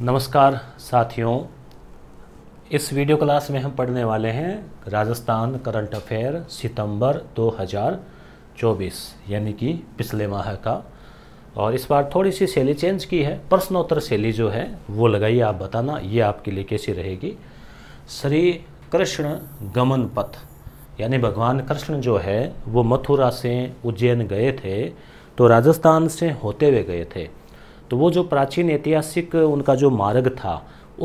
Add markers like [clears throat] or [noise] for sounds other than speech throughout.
नमस्कार साथियों इस वीडियो क्लास में हम पढ़ने वाले हैं राजस्थान करंट अफेयर सितंबर 2024 यानी कि पिछले माह का और इस बार थोड़ी सी शैली चेंज की है प्रश्नोत्तर शैली जो है वो लगाइए आप बताना ये आपके लिए कैसी रहेगी श्री कृष्ण गमन पथ यानी भगवान कृष्ण जो है वो मथुरा से उज्जैन गए थे तो राजस्थान से होते हुए गए थे तो वो जो प्राचीन ऐतिहासिक उनका जो मार्ग था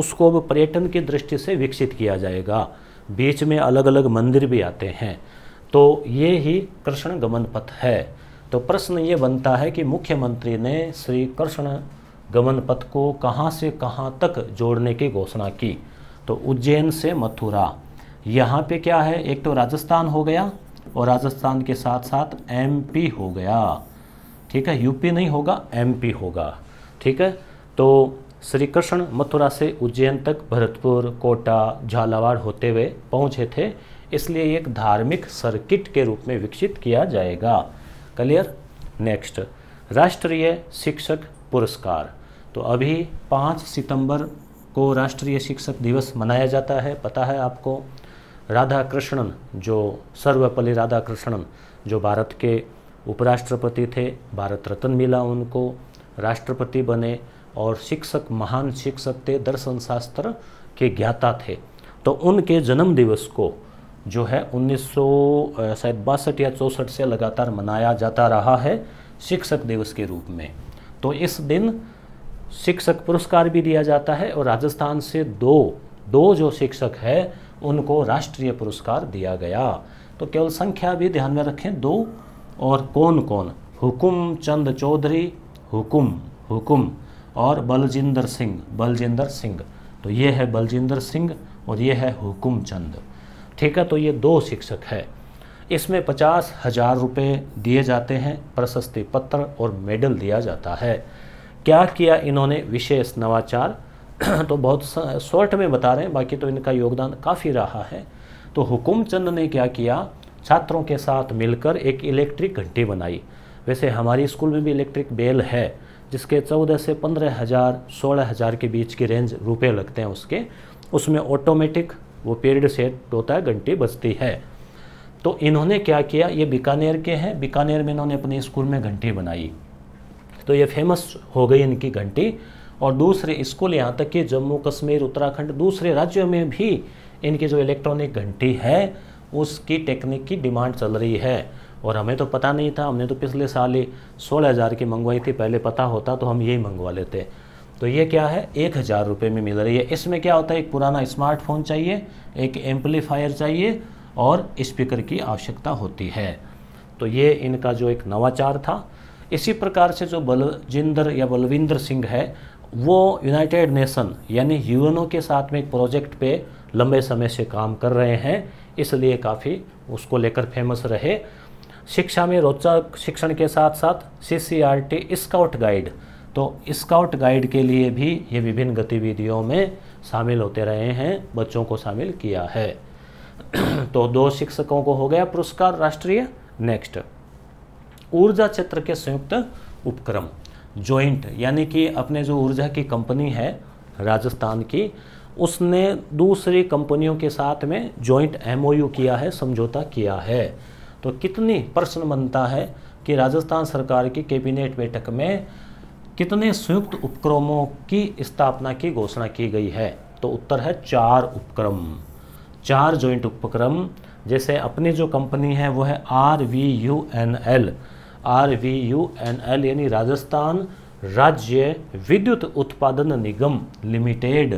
उसको अब पर्यटन की दृष्टि से विकसित किया जाएगा बीच में अलग अलग मंदिर भी आते हैं तो ये ही कृष्ण गमन पथ है तो प्रश्न ये बनता है कि मुख्यमंत्री ने श्री कृष्ण गमन पथ को कहाँ से कहाँ तक जोड़ने की घोषणा की तो उज्जैन से मथुरा यहाँ पे क्या है एक तो राजस्थान हो गया और राजस्थान के साथ साथ एमपी हो गया ठीक है यूपी नहीं होगा एमपी होगा ठीक है तो श्री कृष्ण मथुरा से उज्जैन तक भरतपुर कोटा झालावाड़ होते हुए पहुँचे थे इसलिए एक धार्मिक सर्किट के रूप में विकसित किया जाएगा क्लियर नेक्स्ट राष्ट्रीय शिक्षक पुरस्कार तो अभी पाँच सितंबर को राष्ट्रीय शिक्षक दिवस मनाया जाता है पता है आपको राधा कृष्णन जो सर्वपल्ली राधा कृष्णन जो भारत के उपराष्ट्रपति थे भारत रत्न मिला उनको राष्ट्रपति बने और शिक्षक महान शिक्षक थे दर्शन शास्त्र के ज्ञाता थे तो उनके जन्म दिवस को जो है उन्नीस शायद बासठ या चौंसठ से लगातार मनाया जाता रहा है शिक्षक दिवस के रूप में तो इस दिन शिक्षक पुरस्कार भी दिया जाता है और राजस्थान से दो दो जो शिक्षक है उनको राष्ट्रीय पुरस्कार दिया गया तो केवल संख्या भी ध्यान में रखें दो और कौन कौन हुकुम चंद चौधरी हुकुम हुकुम और बलजिंदर सिंह बलजिंदर सिंह तो ये है बलजिंदर सिंह और ये है हुकुम चंद ठीक है तो ये दो शिक्षक है इसमें पचास हजार रुपये दिए जाते हैं प्रशस्ति पत्र और मेडल दिया जाता है क्या किया इन्होंने विशेष नवाचार [clears throat] तो बहुत शॉर्ट में बता रहे हैं बाकी तो इनका योगदान काफ़ी रहा है तो हुकुम चंद ने क्या किया छात्रों के साथ मिलकर एक इलेक्ट्रिक घंटी बनाई वैसे हमारी स्कूल में भी इलेक्ट्रिक बेल है जिसके चौदह से पंद्रह हज़ार सोलह हज़ार के बीच की रेंज रुपए लगते हैं उसके उसमें ऑटोमेटिक वो पीरियड सेट होता है घंटी बजती है तो इन्होंने क्या किया ये बीकानेर के हैं बीकानेर में इन्होंने अपने स्कूल में घंटी बनाई तो ये फेमस हो गई इनकी घंटी और दूसरे स्कूल यहाँ तक कि जम्मू कश्मीर उत्तराखंड दूसरे राज्यों में भी इनकी जो इलेक्ट्रॉनिक घंटी है उसकी टेक्निक की डिमांड चल रही है और हमें तो पता नहीं था हमने तो पिछले साल ही सोलह हज़ार की मंगवाई थी पहले पता होता तो हम यही मंगवा लेते तो ये क्या है एक हज़ार रुपये में मिल रही है इसमें क्या होता है एक पुराना स्मार्टफोन चाहिए एक एम्पलीफायर चाहिए और स्पीकर की आवश्यकता होती है तो ये इनका जो एक नवाचार था इसी प्रकार से जो बलजिंदर या बलविंदर सिंह है वो यूनाइटेड नेशन यानी यूएनओ के साथ में एक प्रोजेक्ट पे लंबे समय से काम कर रहे हैं इसलिए काफ़ी उसको लेकर फेमस रहे शिक्षा में रोचक शिक्षण के साथ साथ C C R T scout guide तो स्काउट गाइड के लिए भी ये विभिन्न गतिविधियों में शामिल होते रहे हैं बच्चों को शामिल किया है [clears throat] तो दो शिक्षकों को हो गया पुरस्कार राष्ट्रीय नेक्स्ट ऊर्जा क्षेत्र के संयुक्त उपक्रम जॉइंट यानी कि अपने जो ऊर्जा की कंपनी है राजस्थान की उसने दूसरी कंपनियों के साथ में जॉइंट एमओयू किया है समझौता किया है तो कितनी प्रश्न बनता है कि राजस्थान सरकार की कैबिनेट बैठक में कितने संयुक्त उपक्रमों की स्थापना की घोषणा की गई है तो उत्तर है चार उपक्रम चार जॉइंट उपक्रम जैसे अपनी जो कंपनी है वो है R V U N L R V U N L यानी राजस्थान राज्य विद्युत उत्पादन निगम लिमिटेड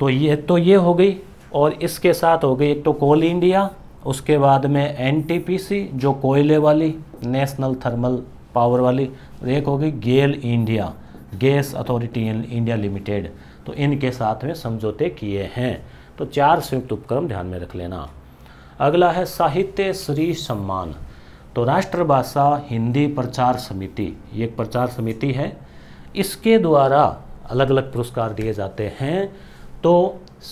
तो ये तो ये हो गई और इसके साथ हो गई एक तो कोल इंडिया उसके बाद में एनटीपीसी जो कोयले वाली नेशनल थर्मल पावर वाली एक होगी GAIL India gas authority India limited तो इनके साथ में समझौते किए हैं तो चार संयुक्त उपक्रम ध्यान में रख लेना अगला है साहित्य श्री सम्मान तो राष्ट्रभाषा हिंदी प्रचार समिति ये एक प्रचार समिति है इसके द्वारा अलग अलग पुरस्कार दिए जाते हैं तो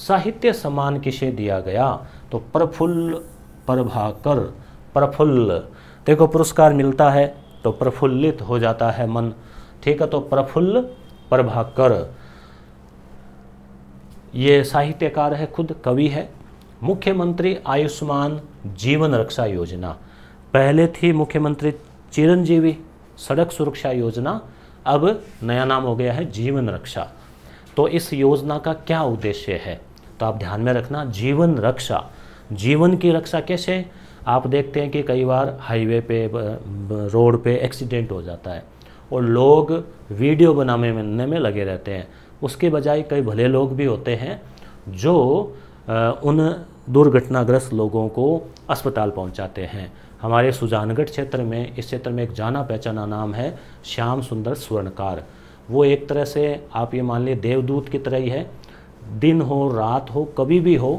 साहित्य सम्मान किसे दिया गया तो प्रफुल्ल प्रभाकर प्रफुल्ल देखो पुरस्कार मिलता है तो प्रफुल्लित हो जाता है मन ठीक है तो प्रफुल्ल प्रभाकर ये साहित्यकार है खुद कवि है मुख्यमंत्री आयुष्मान जीवन रक्षा योजना पहले थी मुख्यमंत्री चिरंजीवी सड़क सुरक्षा योजना अब नया नाम हो गया है जीवन रक्षा तो इस योजना का क्या उद्देश्य है तो आप ध्यान में रखना जीवन रक्षा जीवन की रक्षा कैसे आप देखते हैं कि कई बार हाईवे पे रोड पे एक्सीडेंट हो जाता है और लोग वीडियो बनाने में, में लगे रहते हैं उसके बजाय कई भले लोग भी होते हैं जो उन दुर्घटनाग्रस्त लोगों को अस्पताल पहुंचाते हैं हमारे सुजानगढ़ क्षेत्र में इस क्षेत्र में एक जाना पहचाना नाम है श्याम सुंदर स्वर्णकार वो एक तरह से आप ये मान लीजिए देवदूत की तरह ही है दिन हो रात हो कभी भी हो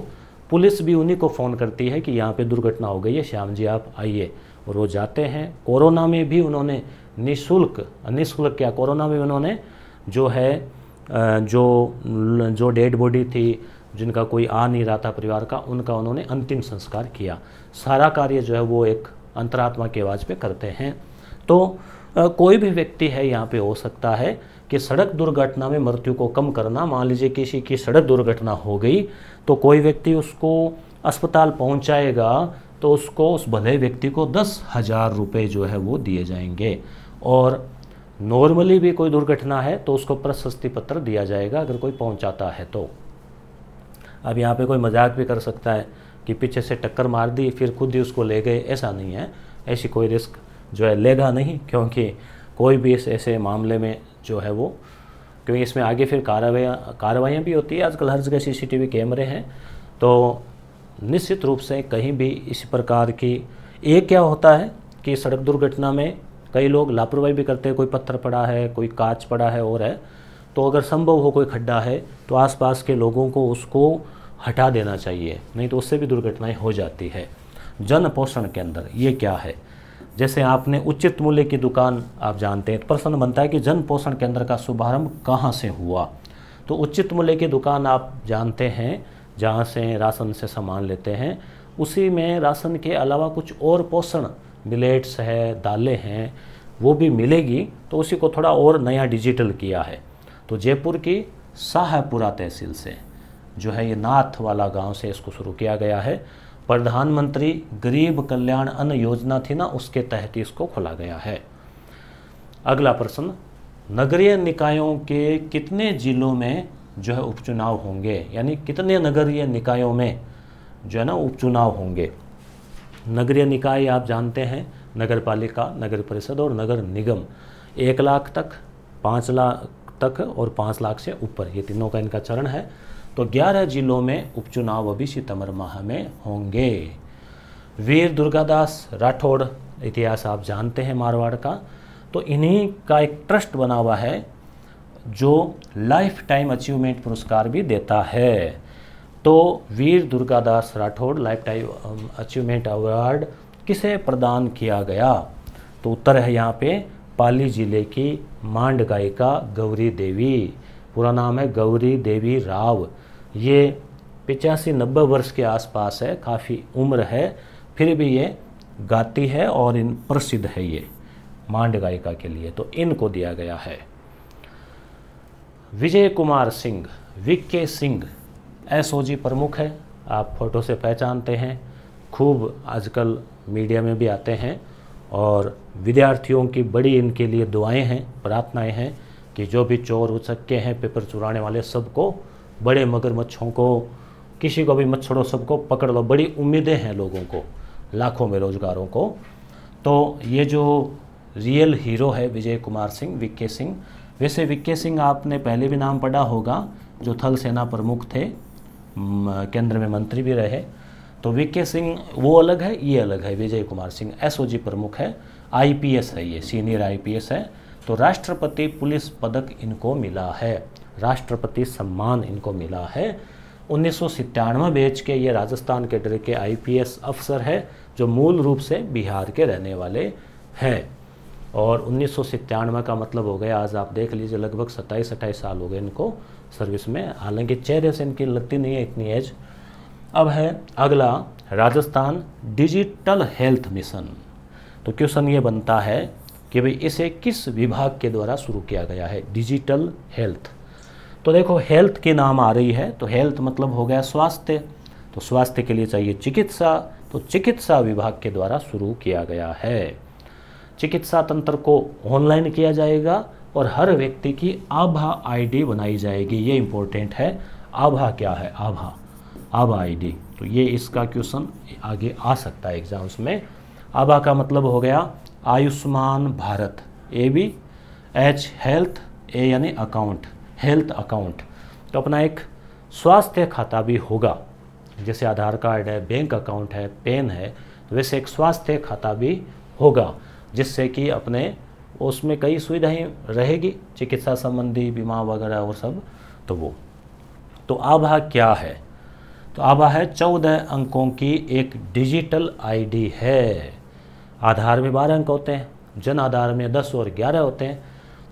पुलिस भी उन्हीं को फ़ोन करती है कि यहाँ पे दुर्घटना हो गई है श्याम जी आप आइए और वो जाते हैं कोरोना में भी उन्होंने निशुल्क निशुल्क क्या कोरोना में उन्होंने जो है जो जो डेड बॉडी थी जिनका कोई आ नहीं रहा था परिवार का उनका उन्होंने अंतिम संस्कार किया सारा कार्य जो है वो एक अंतरात्मा की आवाज़ पे करते हैं तो कोई भी व्यक्ति है यहाँ पे हो सकता है कि सड़क दुर्घटना में मृत्यु को कम करना मान लीजिए किसी की सड़क दुर्घटना हो गई तो कोई व्यक्ति उसको अस्पताल पहुंचाएगा तो उसको उस भले व्यक्ति को दस हज़ार रुपये जो है वो दिए जाएंगे और नॉर्मली भी कोई दुर्घटना है तो उसको प्रशस्ति पत्र दिया जाएगा अगर कोई पहुंचाता है तो अब यहाँ पे कोई मजाक भी कर सकता है कि पीछे से टक्कर मार दी फिर खुद ही उसको ले गए ऐसा नहीं है ऐसी कोई रिस्क जो है लेगा नहीं क्योंकि कोई भी इस ऐसे मामले में जो है वो क्योंकि इसमें आगे फिर कार्रवाई कार्रवाइयाँ भी होती है आजकल हर जगह सीसीटीवी कैमरे हैं तो निश्चित रूप से कहीं भी इस प्रकार की एक क्या होता है कि सड़क दुर्घटना में कई लोग लापरवाही भी करते हैं कोई पत्थर पड़ा है कोई कांच पड़ा है और है तो अगर संभव हो कोई खड्डा है तो आसपास के लोगों को उसको हटा देना चाहिए नहीं तो उससे भी दुर्घटनाएं हो जाती है जन पोषण के अंदर ये क्या है जैसे आपने उचित मूल्य की दुकान आप जानते हैं तो प्रश्न बनता है कि जन पोषण केंद्र का शुभारंभ कहाँ से हुआ तो उचित मूल्य की दुकान आप जानते हैं जहाँ से राशन से सामान लेते हैं उसी में राशन के अलावा कुछ और पोषण मिलेट्स है दालें हैं वो भी मिलेगी तो उसी को थोड़ा और नया डिजिटल किया है तो जयपुर की शाहपुरा तहसील से जो है ये नाथ वाला गांव से इसको शुरू किया गया है प्रधानमंत्री गरीब कल्याण अन्न योजना थी ना उसके तहत इसको खोला गया है अगला प्रश्न नगरीय निकायों के कितने जिलों में जो है उपचुनाव होंगे यानी कितने नगरीय निकायों में जो है ना उपचुनाव होंगे नगरीय निकाय आप जानते हैं नगर पालिका नगर परिषद और नगर निगम एक लाख तक पाँच लाख तक और पाँच लाख से ऊपर ये तीनों का इनका चरण है तो 11 जिलों में उपचुनाव अभी सितंबर माह में होंगे वीर दुर्गादास राठौड़ इतिहास आप जानते हैं मारवाड़ का तो इन्हीं का एक ट्रस्ट बना हुआ है जो लाइफ टाइम अचीवमेंट पुरस्कार भी देता है तो Veer Durgadas Rathore life time achievement award किसे प्रदान किया गया तो उत्तर है यहाँ पे पाली जिले की मांड गायिका गौरी देवी पूरा नाम है गौरी देवी राव ये पिचासी नब्बे वर्ष के आसपास है काफ़ी उम्र है फिर भी ये गाती है और इन प्रसिद्ध है ये मांड गायिका के लिए तो इनको दिया गया है विजय कुमार सिंह विके सिंह एस प्रमुख है आप फोटो से पहचानते हैं खूब आजकल मीडिया में भी आते हैं और विद्यार्थियों की बड़ी इनके लिए दुआएं हैं प्रार्थनाएं हैं कि जो भी चोर हो सकते हैं पेपर चुराने वाले सबको बड़े मगरमच्छों को किसी को भी मत छोड़ो सबको पकड़ लो बड़ी उम्मीदें हैं लोगों को लाखों बेरोजगारों को तो ये जो रियल हीरो है विजय कुमार सिंह विक्के सिंह वैसे विक्के सिंह आपने पहले भी नाम पढ़ा होगा जो थल सेना प्रमुख थे केंद्र में मंत्री भी रहे तो विके सिंह वो अलग है ये अलग है विजय कुमार सिंह एस प्रमुख है आईपीएस है ये सीनियर आईपीएस है तो राष्ट्रपति पुलिस पदक इनको मिला है राष्ट्रपति सम्मान इनको मिला है उन्नीस सौ बैच के ये राजस्थान कैडर के आईपीएस अफसर है जो मूल रूप से बिहार के रहने वाले हैं और उन्नीस का मतलब हो गया आज आप देख लीजिए लगभग सत्ताईस अट्ठाईस साल हो गए इनको सर्विस में हालांकि चेहरे से इनकी लगती नहीं है इतनी एज अब है अगला राजस्थान डिजिटल हेल्थ मिशन तो क्वेश्चन ये बनता है कि भाई इसे किस विभाग के द्वारा शुरू किया गया है डिजिटल हेल्थ तो देखो हेल्थ के नाम आ रही है तो हेल्थ मतलब हो गया स्वास्थ्य तो स्वास्थ्य के लिए चाहिए चिकित्सा तो चिकित्सा विभाग के द्वारा शुरू किया गया है चिकित्सा तंत्र को ऑनलाइन किया जाएगा और हर व्यक्ति की आभा आईडी बनाई जाएगी ये इम्पोर्टेंट है आभा क्या है आभा आभा आईडी तो ये इसका क्वेश्चन आगे आ सकता है एग्जाम्स में आभा का मतलब हो गया Ayushman Bharat A B H health A यानी अकाउंट हेल्थ अकाउंट तो अपना एक स्वास्थ्य खाता भी होगा जैसे आधार कार्ड है बैंक अकाउंट है पेन है तो वैसे एक स्वास्थ्य खाता भी होगा जिससे कि अपने उसमें कई सुविधाएं रहेगी चिकित्सा संबंधी बीमा वगैरह और सब तो वो तो आभा क्या है तो आभा है चौदह अंकों की एक डिजिटल आईडी है आधार में बारह अंक होते हैं जन आधार में दस और ग्यारह होते हैं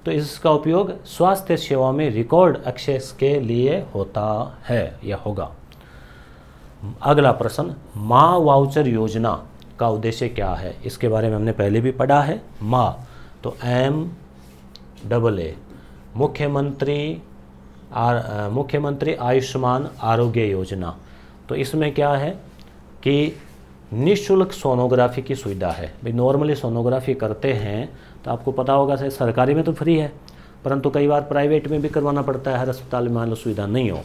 तो इसका उपयोग स्वास्थ्य सेवाओं में रिकॉर्ड एक्सेस के लिए होता है या होगा अगला प्रश्न माँ वाउचर योजना का उद्देश्य क्या है इसके बारे में हमने पहले भी पढ़ा है माँ तो एम डबल ए मुख्यमंत्री मुख्यमंत्री आयुष्मान आरोग्य योजना तो इसमें क्या है कि निःशुल्क सोनोग्राफी की सुविधा है भाई नॉर्मली सोनोग्राफी करते हैं तो आपको पता होगा सर सरकारी में तो फ्री है परंतु कई बार प्राइवेट में भी करवाना पड़ता है हर अस्पताल में मान लो सुविधा नहीं हो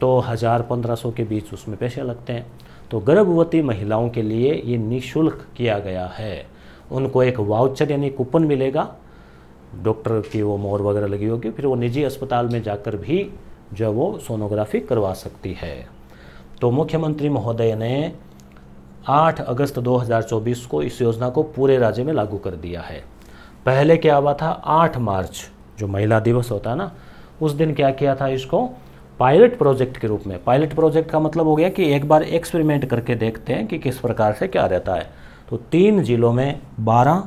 तो हज़ार पंद्रह सौ के बीच उसमें पैसे लगते हैं तो गर्भवती महिलाओं के लिए ये निःशुल्क किया गया है उनको एक वाउचर यानी कूपन मिलेगा डॉक्टर की वो मोर वगैरह लगी होगी फिर वो निजी अस्पताल में जाकर भी जो वो सोनोग्राफी करवा सकती है तो मुख्यमंत्री महोदय ने 8 अगस्त 2024 को इस योजना को पूरे राज्य में लागू कर दिया है पहले क्या हुआ था 8 मार्च जो महिला दिवस होता है ना उस दिन क्या किया था इसको पायलट प्रोजेक्ट के रूप में पायलट प्रोजेक्ट का मतलब हो गया कि एक बार एक्सपेरिमेंट करके देखते हैं कि किस प्रकार से क्या रहता है तो तीन जिलों में बारह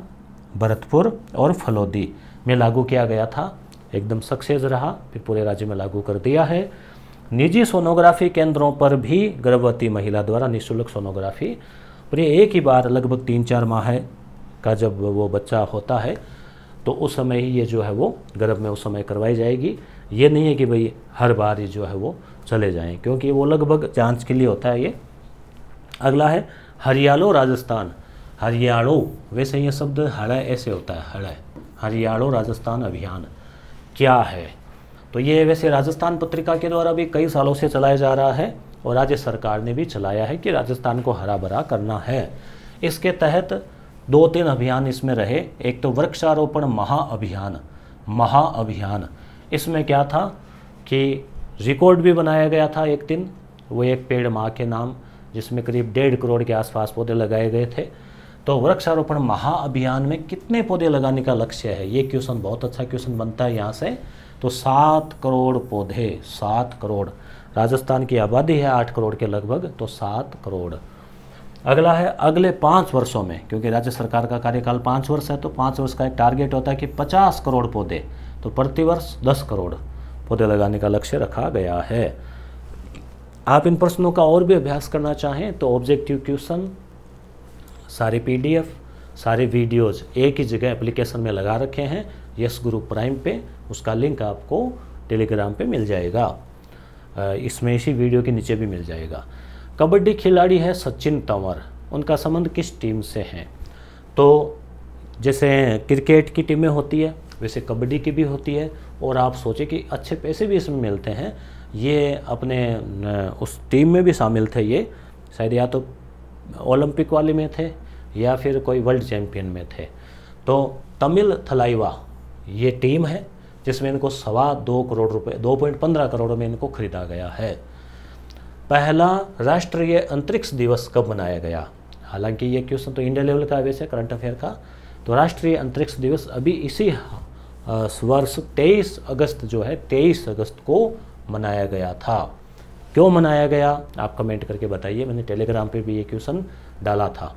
भरतपुर और फलोदी में लागू किया गया था एकदम सक्सेस रहा फिर पूरे राज्य में लागू कर दिया है निजी सोनोग्राफी केंद्रों पर भी गर्भवती महिला द्वारा निःशुल्क सोनोग्राफी पर ये एक ही बार लगभग तीन चार माह है का जब वो बच्चा होता है तो उस समय ही ये जो है वो गर्भ में उस समय करवाई जाएगी ये नहीं है कि भाई हर बार ये जो है वो चले जाएं क्योंकि वो लगभग जांच के लिए होता है ये अगला है हरियालो राजस्थान हरियाणो वैसे ये शब्द हड़य ऐसे होता है हड़य हरियाणो राजस्थान अभियान क्या है तो ये वैसे राजस्थान पत्रिका के द्वारा भी कई सालों से चलाया जा रहा है और राज्य सरकार ने भी चलाया है कि राजस्थान को हरा भरा करना है इसके तहत दो तीन अभियान इसमें रहे एक तो वृक्षारोपण महाअभियान महाअभियान इसमें क्या था कि रिकॉर्ड भी बनाया गया था एक दिन वो एक पेड़ माँ के नाम जिसमें करीब डेढ़ करोड़ के आसपास पौधे लगाए गए थे तो वृक्षारोपण महाअभियान में कितने पौधे लगाने का लक्ष्य है ये क्वेश्चन बहुत अच्छा क्वेश्चन बनता है यहाँ से तो सात करोड़ पौधे सात करोड़ राजस्थान की आबादी है आठ करोड़ के लगभग तो सात करोड़ अगला है अगले पाँच वर्षों में क्योंकि राज्य सरकार का कार्यकाल पाँच वर्ष है तो पाँच वर्ष का एक टारगेट होता है कि पचास करोड़ पौधे तो प्रतिवर्ष दस करोड़ पौधे लगाने का लक्ष्य रखा गया है आप इन प्रश्नों का और भी अभ्यास करना चाहें तो ऑब्जेक्टिव क्वेश्चन सारे पीडीएफ सारे वीडियोज़ एक ही जगह एप्लीकेशन में लगा रखे हैं यस गुरु प्राइम पे उसका लिंक आपको टेलीग्राम पे मिल जाएगा इसमें इसी वीडियो के नीचे भी मिल जाएगा कबड्डी खिलाड़ी है सचिन तंवर उनका संबंध किस टीम से है तो जैसे क्रिकेट की टीमें होती है वैसे कबड्डी की भी होती है और आप सोचें कि अच्छे पैसे भी इसमें मिलते हैं ये अपने उस टीम में भी शामिल थे ये शायद या तो ओलंपिक वाले में थे या फिर कोई वर्ल्ड चैम्पियन में थे तो तमिल थलाइवा ये टीम है जिसमें इनको सवा दो करोड़ रुपए दो पॉइंट पंद्रह करोड़ में इनको खरीदा गया है पहला राष्ट्रीय अंतरिक्ष दिवस कब मनाया गया हालांकि ये क्वेश्चन तो इंडिया लेवल का वैसे करंट अफेयर का तो राष्ट्रीय अंतरिक्ष दिवस अभी इसी वर्ष तेईस अगस्त जो है तेईस अगस्त को मनाया गया था क्यों मनाया गया आप कमेंट करके बताइए मैंने टेलीग्राम पे भी ये क्वेश्चन डाला था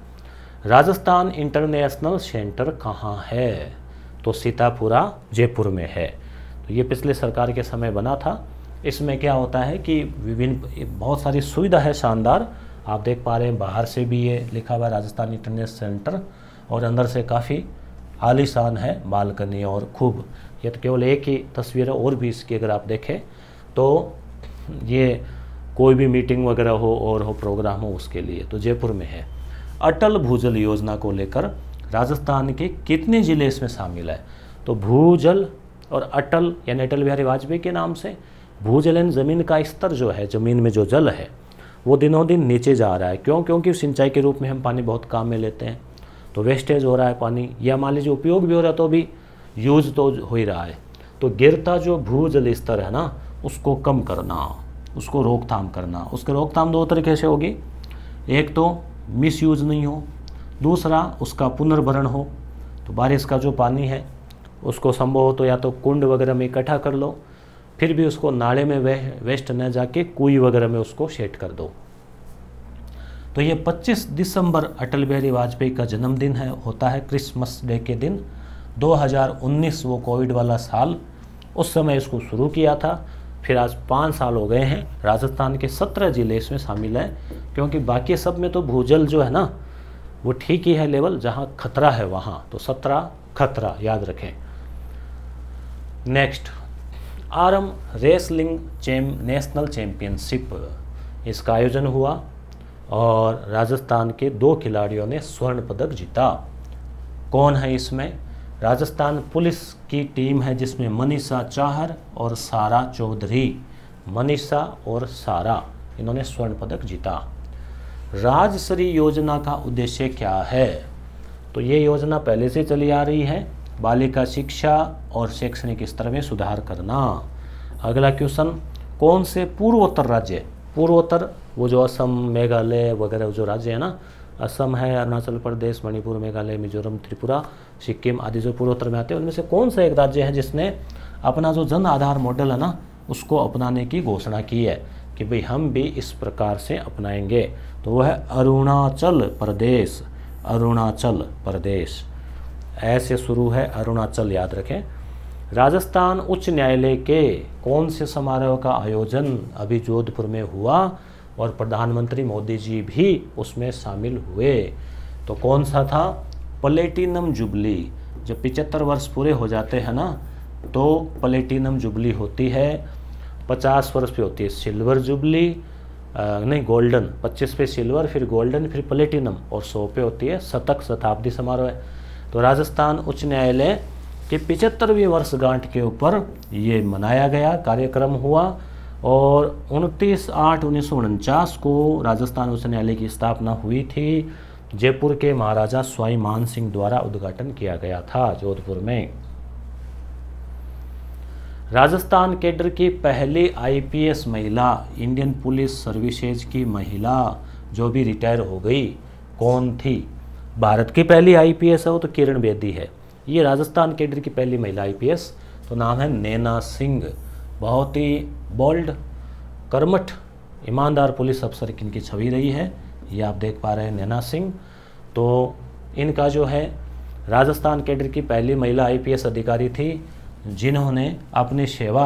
राजस्थान इंटरनेशनल सेंटर कहाँ है तो सीतापुरा जयपुर में है तो ये पिछले सरकार के समय बना था इसमें क्या होता है कि विभिन्न बहुत सारी सुविधा है शानदार आप देख पा रहे हैं बाहर से भी ये लिखा हुआ राजस्थान इंटरनेस सेंटर और अंदर से काफ़ी आलीशान है बालकनी और खूब ये तो केवल एक ही तस्वीर है और भी इसकी अगर आप देखें तो ये कोई भी मीटिंग वगैरह हो और हो प्रोग्राम हो उसके लिए तो जयपुर में है अटल भूजल योजना को लेकर राजस्थान के कितने ज़िले इसमें शामिल है तो भूजल और अटल यानी अटल बिहारी वाजपेयी के नाम से भूजल यानी ज़मीन का स्तर जो है ज़मीन में जो जल है वो दिनों दिन नीचे जा रहा है क्यों क्योंकि सिंचाई के रूप में हम पानी बहुत काम में लेते हैं तो वेस्टेज हो रहा है पानी या मान लीजिए उपयोग भी हो रहा है तो भी यूज तो हो ही रहा है तो गिरता जो जल स्तर है ना उसको कम करना उसको रोकथाम करना उसके रोकथाम दो तरीके से होगी एक तो मिस यूज नहीं हो दूसरा उसका पुनर्भरण हो तो बारिश का जो पानी है उसको संभव हो तो या तो कुंड वगैरह में इकट्ठा कर लो फिर भी उसको नाले में वे, वेस्ट न जाके कुई वगैरह में उसको सेट कर दो तो ये 25 दिसंबर अटल बिहारी वाजपेयी का जन्मदिन है होता है क्रिसमस डे के दिन 2019 वो कोविड वाला साल उस समय इसको शुरू किया था फिर आज पाँच साल हो गए हैं राजस्थान के सत्रह ज़िले इसमें शामिल हैं क्योंकि बाकी सब में तो भूजल जो है ना वो ठीक ही है लेवल जहाँ खतरा है वहाँ तो सत्रह खतरा याद रखें next arm wrestling champ national championship इसका आयोजन हुआ और राजस्थान के दो खिलाड़ियों ने स्वर्ण पदक जीता कौन है इसमें राजस्थान पुलिस की टीम है जिसमें मनीषा चाहर और सारा चौधरी मनीषा और सारा इन्होंने स्वर्ण पदक जीता राजश्री योजना का उद्देश्य क्या है तो ये योजना पहले से चली आ रही है बालिका शिक्षा और शैक्षणिक स्तर में सुधार करना अगला क्वेश्चन कौन से पूर्वोत्तर राज्य पूर्वोत्तर वो जो असम मेघालय वगैरह जो राज्य है ना असम है अरुणाचल प्रदेश मणिपुर मेघालय मिजोरम त्रिपुरा सिक्किम आदि जो पूर्वोत्तर में आते हैं उनमें से कौन सा एक राज्य है जिसने अपना जो जन आधार मॉडल है ना उसको अपनाने की घोषणा की है कि भाई हम भी इस प्रकार से अपनाएंगे तो वह अरुणाचल प्रदेश अरुणाचल प्रदेश ऐसे शुरू है अरुणाचल याद रखें राजस्थान उच्च न्यायालय के कौन से समारोह का आयोजन अभी जोधपुर में हुआ और प्रधानमंत्री मोदी जी भी उसमें शामिल हुए तो कौन सा था प्लेटिनम जुबली जब पिचहत्तर वर्ष पूरे हो जाते हैं ना तो प्लेटिनम जुबली होती है पचास वर्ष पे होती है सिल्वर जुबली नहीं गोल्डन 25 पे सिल्वर फिर गोल्डन फिर प्लेटिनम और सौ पे होती है शतक शताब्दी समारोह तो राजस्थान उच्च न्यायालय के पिचहत्तरवीं वर्षगांठ के ऊपर ये मनाया गया कार्यक्रम हुआ और उनतीस आठ उन्नीस को राजस्थान उच्च न्यायालय की स्थापना हुई थी जयपुर के महाराजा स्वाई मान सिंह द्वारा उद्घाटन किया गया था जोधपुर में राजस्थान कैडर की पहली आईपीएस महिला इंडियन पुलिस सर्विसेज की महिला जो भी रिटायर हो गई कौन थी भारत की पहली आईपीएस है वो तो किरण बेदी है ये राजस्थान कैडर की पहली महिला आईपीएस तो नाम है नैना सिंह बहुत ही बोल्ड कर्मठ ईमानदार पुलिस अफसर की इनकी छवि रही है ये आप देख पा रहे हैं नैना सिंह तो इनका जो है राजस्थान कैडर की पहली महिला आईपीएस अधिकारी थी जिन्होंने अपनी सेवा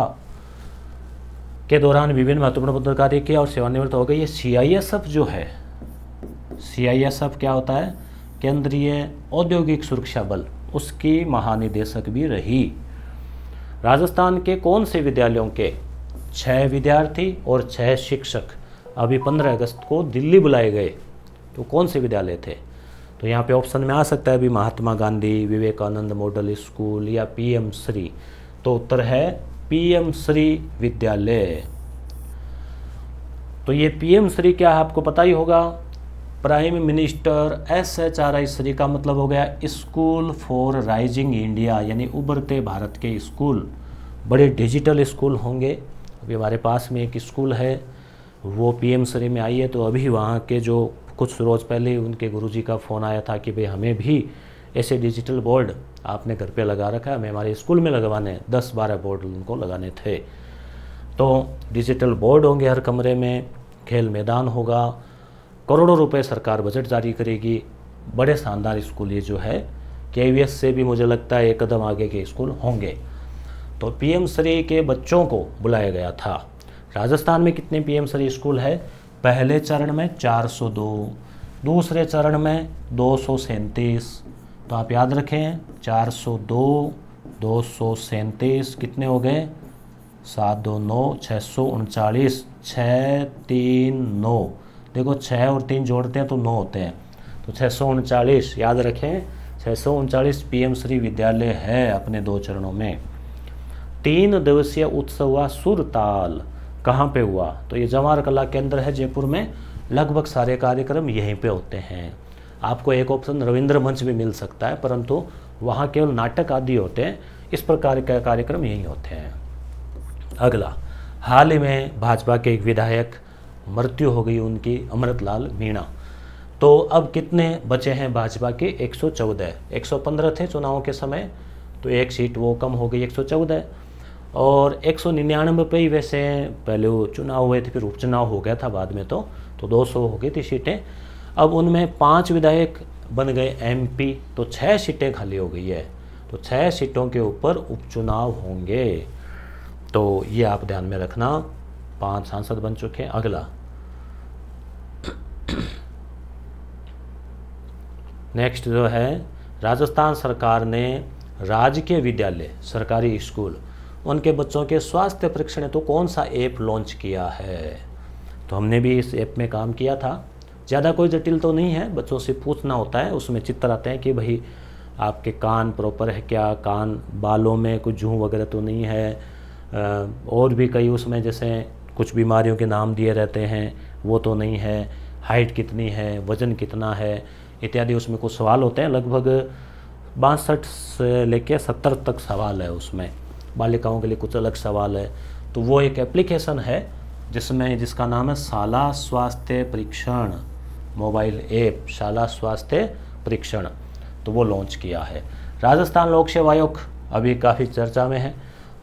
के दौरान विभिन्न महत्वपूर्ण पद कार्य किया और सेवानिवृत्त हो गए ये सीआईएसएफ जो है सीआईएसएफ क्या होता है केंद्रीय औद्योगिक सुरक्षा बल उसकी महानिदेशक भी रही राजस्थान के कौन से विद्यालयों के छः विद्यार्थी और छः शिक्षक अभी 15 अगस्त को दिल्ली बुलाए गए तो कौन से विद्यालय थे तो यहाँ पे ऑप्शन में आ सकता है अभी महात्मा गांधी विवेकानंद मॉडल स्कूल या पीएम श्री तो उत्तर है पीएम श्री विद्यालय तो ये पीएम श्री क्या है आपको पता ही होगा prime minister S H R I Shri का मतलब हो गया स्कूल फॉर राइजिंग इंडिया यानी उभरते भारत के स्कूल बड़े डिजिटल स्कूल होंगे अभी हमारे पास में एक स्कूल है वो पीएम श्री में आई है तो अभी वहाँ के जो कुछ रोज़ पहले ही उनके गुरुजी का फ़ोन आया था कि भाई हमें भी ऐसे डिजिटल बोर्ड आपने घर पे लगा रखा है हमें हमारे स्कूल में लगवाने हैं दस बारह बोर्ड उनको लगाने थे तो डिजिटल बोर्ड होंगे हर कमरे में खेल मैदान होगा करोड़ों रुपए सरकार बजट जारी करेगी बड़े शानदार स्कूल ये जो है के से भी मुझे लगता है एक कदम आगे के स्कूल होंगे तो पीएम सरी के बच्चों को बुलाया गया था राजस्थान में कितने पीएम सरी स्कूल है पहले चरण में 402 दूसरे चरण में दो तो आप याद रखें 402 दो कितने हो गए सात दो नौ छः सौ उनचालीस छः तीन नौ देखो छः और तीन जोड़ते हैं तो नौ होते हैं तो छः सौ उनचालीस याद रखें छः सौ उनचालीस पी एम श्री विद्यालय है अपने दो चरणों में तीन दिवसीय उत्सव हुआ सुरताल कहाँ पे हुआ तो ये जवाहर कला केंद्र है जयपुर में लगभग सारे कार्यक्रम यहीं पे होते हैं आपको एक ऑप्शन रविंद्र मंच भी मिल सकता है परंतु वहाँ केवल नाटक आदि होते हैं इस प्रकार के कार्यक्रम यहीं होते हैं अगला हाल ही में भाजपा के एक विधायक मृत्यु हो गई उनकी अमृतलाल मीणा तो अब कितने बचे हैं भाजपा के 114 115 थे चुनावों के समय तो एक सीट वो कम हो गई 114 और एक सौ निन्यानवे पे ही वैसे पहले वो चुनाव हुए थे फिर उपचुनाव हो गया था बाद में तो तो 200 हो गई थी सीटें अब उनमें पांच विधायक बन गए एमपी तो छह सीटें खाली हो गई है तो छह सीटों के ऊपर उपचुनाव होंगे तो ये आप ध्यान में रखना पांच सांसद बन चुके हैं अगला नेक्स्ट जो है राजस्थान सरकार ने राजकीय विद्यालय सरकारी स्कूल उनके बच्चों के स्वास्थ्य परीक्षण हेतु तो कौन सा ऐप लॉन्च किया है तो हमने भी इस ऐप में काम किया था ज़्यादा कोई जटिल तो नहीं है बच्चों से पूछना होता है उसमें चित्र आते हैं कि भाई आपके कान प्रॉपर है क्या कान बालों में कुछ जूँ वगैरह तो नहीं है और भी कई उसमें जैसे कुछ बीमारियों के नाम दिए रहते हैं वो तो नहीं है हाइट कितनी है वज़न कितना है इत्यादि उसमें कुछ सवाल होते हैं लगभग बासठ से लेकर सत्तर तक सवाल है उसमें बालिकाओं के लिए कुछ अलग सवाल है तो वो एक एप्लीकेशन है जिसमें जिसका नाम है शाला स्वास्थ्य परीक्षण मोबाइल ऐप शाला स्वास्थ्य परीक्षण तो वो लॉन्च किया है राजस्थान लोक सेवा आयोग अभी काफ़ी चर्चा में है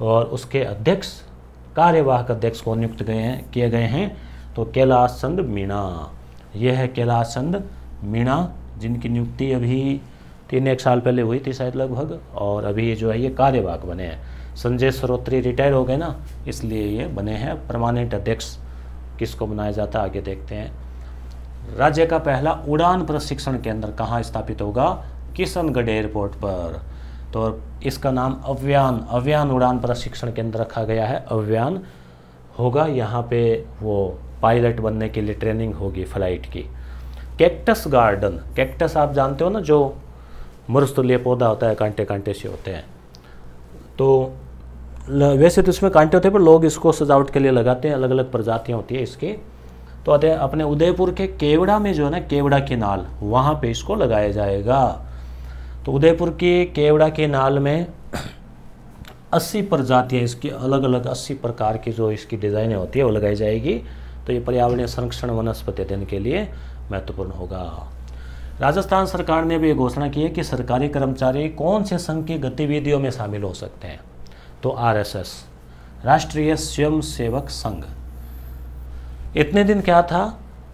और उसके अध्यक्ष कार्यवाहक अध्यक्ष को नियुक्त गए हैं किए गए हैं तो कैलाश चंद मीणा यह है कैलाश चंद मीणा जिनकी नियुक्ति अभी तीन एक साल पहले हुई थी शायद लगभग और अभी जो है ये कार्यवाहक बने हैं संजय सरोत्री रिटायर हो गए ना इसलिए ये बने हैं परमानेंट अध्यक्ष किसको बनाया जाता है आगे देखते हैं राज्य का पहला उड़ान प्रशिक्षण केंद्र कहाँ स्थापित होगा किशनगढ़ एयरपोर्ट पर तो इसका नाम अव्यान अव्यान उड़ान प्रशिक्षण केंद्र रखा गया है अव्यान होगा यहाँ पे वो पायलट बनने के लिए ट्रेनिंग होगी फ्लाइट की कैक्टस गार्डन कैक्टस आप जानते हो ना जो मुरुस्तुल्य पौधा होता है कांटे कांटे से होते हैं तो वैसे तो इसमें कांटे होते हैं पर लोग इसको सजावट के लिए लगाते हैं अलग अलग प्रजातियाँ होती है इसके तो आते हैं अपने उदयपुर के केवड़ा में जो है ना केवड़ा के नाल वहाँ पे इसको लगाया जाएगा तो उदयपुर के केवड़ा के नाल में [clears throat] अस्सी प्रजातियाँ इसकी अलग अलग अस्सी प्रकार की जो इसकी डिज़ाइनें होती है वो लगाई जाएगी तो ये पर्यावरणीय संरक्षण वनस्पति दिन के लिए महत्वपूर्ण होगा राजस्थान सरकार ने भी ये घोषणा की है कि सरकारी कर्मचारी कौन से संघ की गतिविधियों में शामिल हो सकते हैं तो आरएसएस राष्ट्रीय स्वयं सेवक संघ इतने दिन क्या था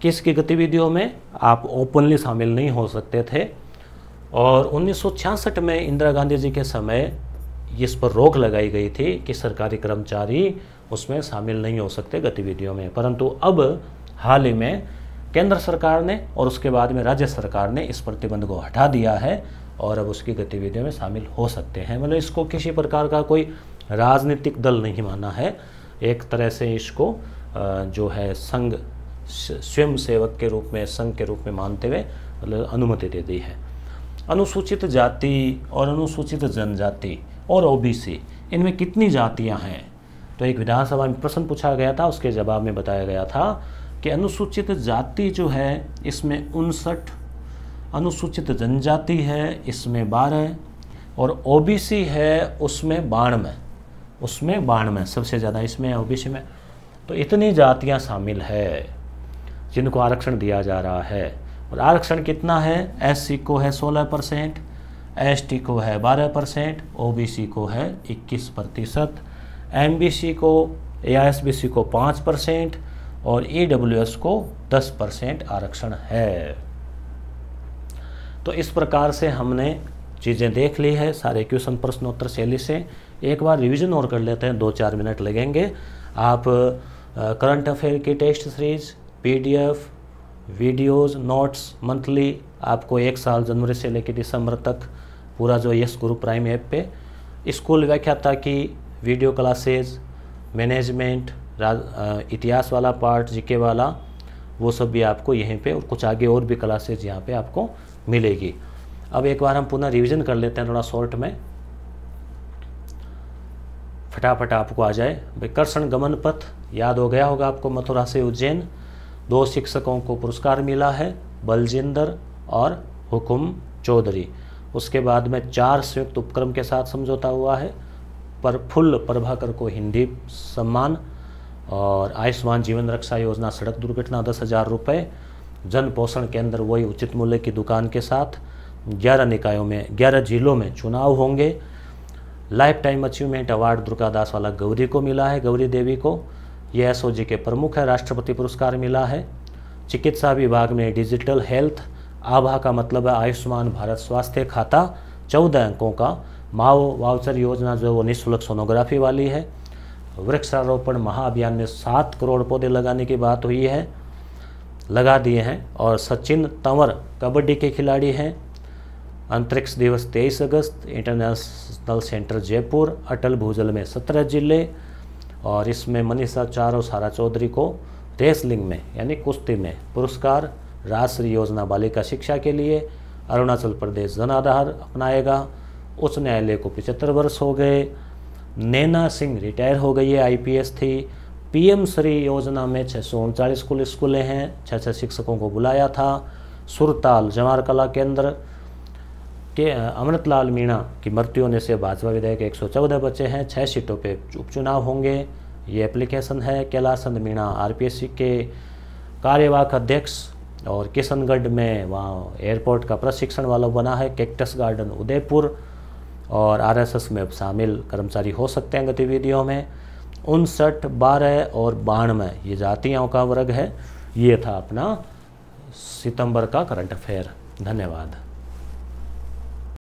कि इसकी गतिविधियों में आप ओपनली शामिल नहीं हो सकते थे और उन्नीस में इंदिरा गांधी जी के समय इस पर रोक लगाई गई थी कि सरकारी कर्मचारी उसमें शामिल नहीं हो सकते गतिविधियों में परंतु अब हाल ही में केंद्र सरकार ने और उसके बाद में राज्य सरकार ने इस प्रतिबंध को हटा दिया है और अब उसकी गतिविधियों में शामिल हो सकते हैं मतलब इसको किसी प्रकार का कोई राजनीतिक दल नहीं माना है एक तरह से इसको जो है संघ स्वयं सेवक के रूप में संघ के रूप में मानते हुए मतलब अनुमति दे दी है अनुसूचित जाति और अनुसूचित जनजाति और ओबीसी इनमें कितनी जातियां हैं तो एक विधानसभा में प्रश्न पूछा गया था उसके जवाब में बताया गया था कि अनुसूचित जाति जो है इसमें उनसठ अनुसूचित जनजाति है इसमें बारह और ओबीसी है उसमें बानवे उसमें बाण में सबसे ज़्यादा इसमें ओबीसी में तो इतनी जातियाँ शामिल है जिनको आरक्षण दिया जा रहा है और आरक्षण कितना है एस को है सोलह परसेंट एस को है बारह परसेंट ओ को है इक्कीस प्रतिशत एमबीसी को या एसबीसी को पाँच परसेंट और ई को दस परसेंट आरक्षण है तो इस प्रकार से हमने चीज़ें देख ली है सारे क्वेश्चन प्रश्नोत्तर शैली से एक बार रिवीजन और कर लेते हैं दो चार मिनट लगेंगे आप करंट अफेयर की test series PDF videos notes monthly आपको एक साल जनवरी से लेकर दिसंबर तक पूरा जो यस गुरु प्राइम ऐप पे स्कूल व्याख्याता की वीडियो क्लासेज मैनेजमेंट इतिहास वाला पार्ट जीके वाला वो सब भी आपको यहीं पे और कुछ आगे और भी क्लासेज यहाँ पे आपको मिलेगी अब एक बार हम पुनः रिवीजन कर लेते हैं थोड़ा शॉर्ट में फटाफट आपको आ जाए विकर्षण गमन पथ याद हो गया होगा आपको मथुरा से उज्जैन दो शिक्षकों को पुरस्कार मिला है बलजिंदर और हुकुम चौधरी उसके बाद में चार संयुक्त उपक्रम के साथ समझौता हुआ है प्रफुल्ल प्रभाकर को हिंदी सम्मान और आयुष्मान जीवन रक्षा योजना सड़क दुर्घटना दस हज़ार रुपये जन पोषण केंद्र वही उचित मूल्य की दुकान के साथ ग्यारह निकायों में ग्यारह जिलों में चुनाव होंगे life time achievement award Durga Das वाला गौरी को मिला है गौरी देवी को ये एस के प्रमुख है राष्ट्रपति पुरस्कार मिला है चिकित्सा विभाग में डिजिटल हेल्थ आभा का मतलब है आयुष्मान भारत स्वास्थ्य खाता चौदह अंकों का माओ वाउचर योजना जो है वो निःशुल्क सोनोग्राफी वाली है वृक्षारोपण महाअभियान में सात करोड़ पौधे लगाने की बात हुई है लगा दिए हैं और सचिन तंवर कबड्डी के खिलाड़ी हैं अंतरिक्ष दिवस 23 अगस्त इंटरनेशनल सेंटर जयपुर अटल भूजल में सत्रह जिले और इसमें मनीषा चारो सारा चौधरी को रेसलिंग में यानी कुश्ती में पुरस्कार राष्ट्रीय योजना बालिका शिक्षा के लिए अरुणाचल प्रदेश आधार अपनाएगा उच्च न्यायालय को पिचहत्तर वर्ष हो गए नैना सिंह रिटायर हो गई है आईपीएस थी पीएम श्री योजना में छः सौ उनचालीस स्कूल स्कूलें हैं छः छः शिक्षकों को बुलाया था सुरताल जमार कला केंद्र के अमृत लाल मीणा की मृत्यु होने से भाजपा विधायक एक सौ चौदह बचे हैं छः सीटों पे उपचुनाव होंगे ये एप्लीकेशन है कैलाश चंद मीणा आरपीएससी के कार्यवाहक अध्यक्ष और किशनगढ़ में वहाँ एयरपोर्ट का प्रशिक्षण वाला बना है कैक्टस गार्डन उदयपुर और आरएसएस में शामिल कर्मचारी हो सकते हैं गतिविधियों में उनसठ बारह और बानवे ये जातियों का वर्ग है ये था अपना सितंबर का करंट अफेयर धन्यवाद